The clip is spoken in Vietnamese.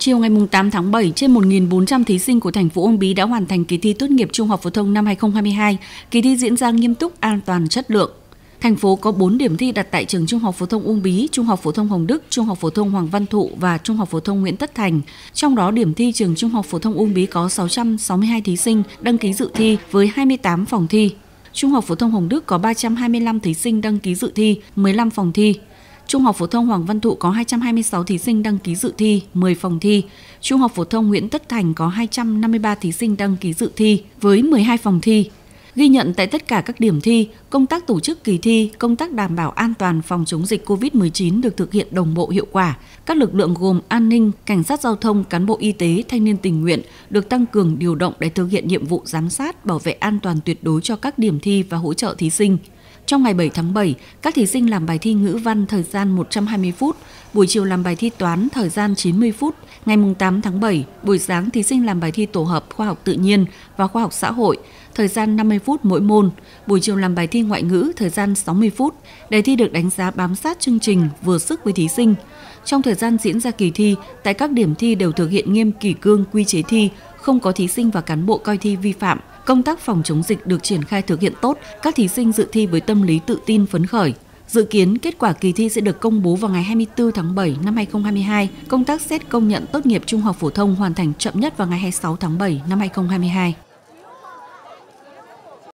Chiều ngày 8 tháng 7, trên 1.400 thí sinh của thành phố Uông Bí đã hoàn thành kỳ thi tốt nghiệp trung học phổ thông năm 2022. Kỳ thi diễn ra nghiêm túc, an toàn, chất lượng. Thành phố có 4 điểm thi đặt tại trường Trung học phổ thông Uông Bí, Trung học phổ thông Hồng Đức, Trung học phổ thông Hoàng Văn Thụ và Trung học phổ thông Nguyễn Tất Thành. Trong đó điểm thi trường Trung học phổ thông Uông Bí có 662 thí sinh đăng ký dự thi với 28 phòng thi. Trung học phổ thông Hồng Đức có 325 thí sinh đăng ký dự thi, 15 phòng thi. Trung học phổ thông Hoàng Văn Thụ có 226 thí sinh đăng ký dự thi, 10 phòng thi. Trung học phổ thông Nguyễn Tất Thành có 253 thí sinh đăng ký dự thi với 12 phòng thi. Ghi nhận tại tất cả các điểm thi, công tác tổ chức kỳ thi, công tác đảm bảo an toàn phòng chống dịch COVID-19 được thực hiện đồng bộ hiệu quả. Các lực lượng gồm an ninh, cảnh sát giao thông, cán bộ y tế, thanh niên tình nguyện được tăng cường điều động để thực hiện nhiệm vụ giám sát, bảo vệ an toàn tuyệt đối cho các điểm thi và hỗ trợ thí sinh. Trong ngày 7 tháng 7, các thí sinh làm bài thi ngữ văn thời gian 120 phút, buổi chiều làm bài thi toán thời gian 90 phút. Ngày 8 tháng 7, buổi sáng thí sinh làm bài thi tổ hợp khoa học tự nhiên và khoa học xã hội, thời gian 50 phút mỗi môn. Buổi chiều làm bài thi ngoại ngữ thời gian 60 phút. Đề thi được đánh giá bám sát chương trình vừa sức với thí sinh. Trong thời gian diễn ra kỳ thi, tại các điểm thi đều thực hiện nghiêm kỷ cương quy chế thi, không có thí sinh và cán bộ coi thi vi phạm – công tác phòng chống dịch được triển khai thực hiện tốt, các thí sinh dự thi với tâm lý tự tin phấn khởi. Dự kiến kết quả kỳ thi sẽ được công bố vào ngày 24 tháng 7 năm 2022. Công tác xét công nhận tốt nghiệp trung học phổ thông hoàn thành chậm nhất vào ngày 26 tháng 7 năm 2022.